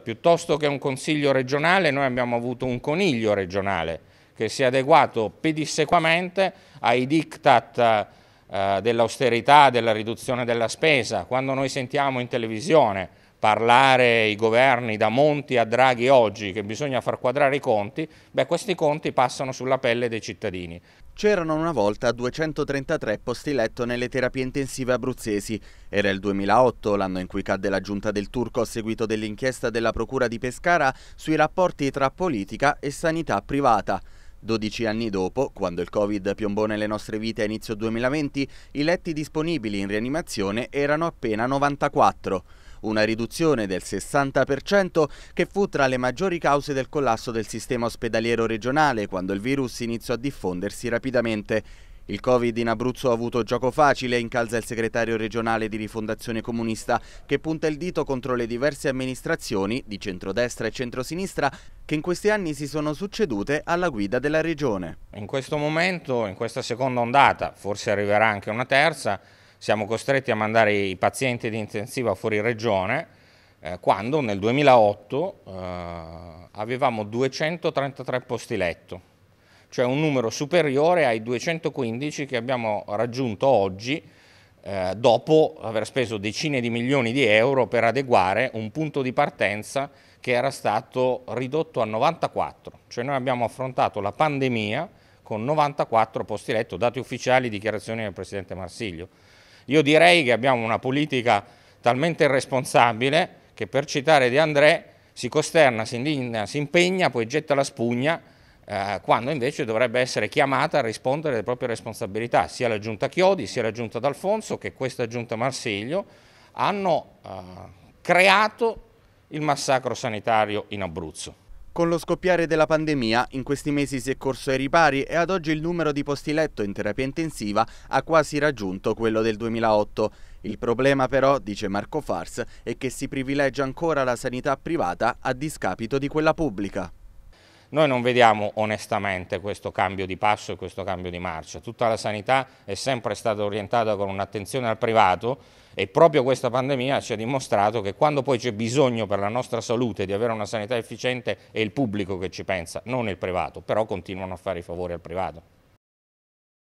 Piuttosto che un consiglio regionale noi abbiamo avuto un coniglio regionale che si è adeguato pedissequamente ai diktat eh, dell'austerità, della riduzione della spesa. Quando noi sentiamo in televisione parlare i governi da Monti a Draghi oggi che bisogna far quadrare i conti, beh questi conti passano sulla pelle dei cittadini. C'erano una volta 233 posti letto nelle terapie intensive abruzzesi. Era il 2008, l'anno in cui cadde la giunta del Turco a seguito dell'inchiesta della Procura di Pescara sui rapporti tra politica e sanità privata. 12 anni dopo, quando il Covid piombò nelle nostre vite a inizio 2020, i letti disponibili in rianimazione erano appena 94 una riduzione del 60% che fu tra le maggiori cause del collasso del sistema ospedaliero regionale quando il virus iniziò a diffondersi rapidamente. Il Covid in Abruzzo ha avuto gioco facile, incalza il segretario regionale di Rifondazione Comunista, che punta il dito contro le diverse amministrazioni di centrodestra e centrosinistra che in questi anni si sono succedute alla guida della regione. In questo momento, in questa seconda ondata, forse arriverà anche una terza, siamo costretti a mandare i pazienti di intensiva fuori regione eh, quando nel 2008 eh, avevamo 233 posti letto, cioè un numero superiore ai 215 che abbiamo raggiunto oggi eh, dopo aver speso decine di milioni di euro per adeguare un punto di partenza che era stato ridotto a 94, cioè noi abbiamo affrontato la pandemia con 94 posti letto, dati ufficiali, dichiarazioni del Presidente Marsiglio. Io direi che abbiamo una politica talmente irresponsabile che per citare De André si costerna, si indigna, si impegna, poi getta la spugna eh, quando invece dovrebbe essere chiamata a rispondere alle proprie responsabilità, sia la giunta Chiodi, sia la giunta D'Alfonso che questa giunta Marsiglio hanno eh, creato il massacro sanitario in Abruzzo. Con lo scoppiare della pandemia, in questi mesi si è corso ai ripari e ad oggi il numero di posti letto in terapia intensiva ha quasi raggiunto quello del 2008. Il problema però, dice Marco Fars, è che si privilegia ancora la sanità privata a discapito di quella pubblica. Noi non vediamo onestamente questo cambio di passo e questo cambio di marcia. Tutta la sanità è sempre stata orientata con un'attenzione al privato e proprio questa pandemia ci ha dimostrato che quando poi c'è bisogno per la nostra salute di avere una sanità efficiente è il pubblico che ci pensa, non il privato, però continuano a fare i favori al privato.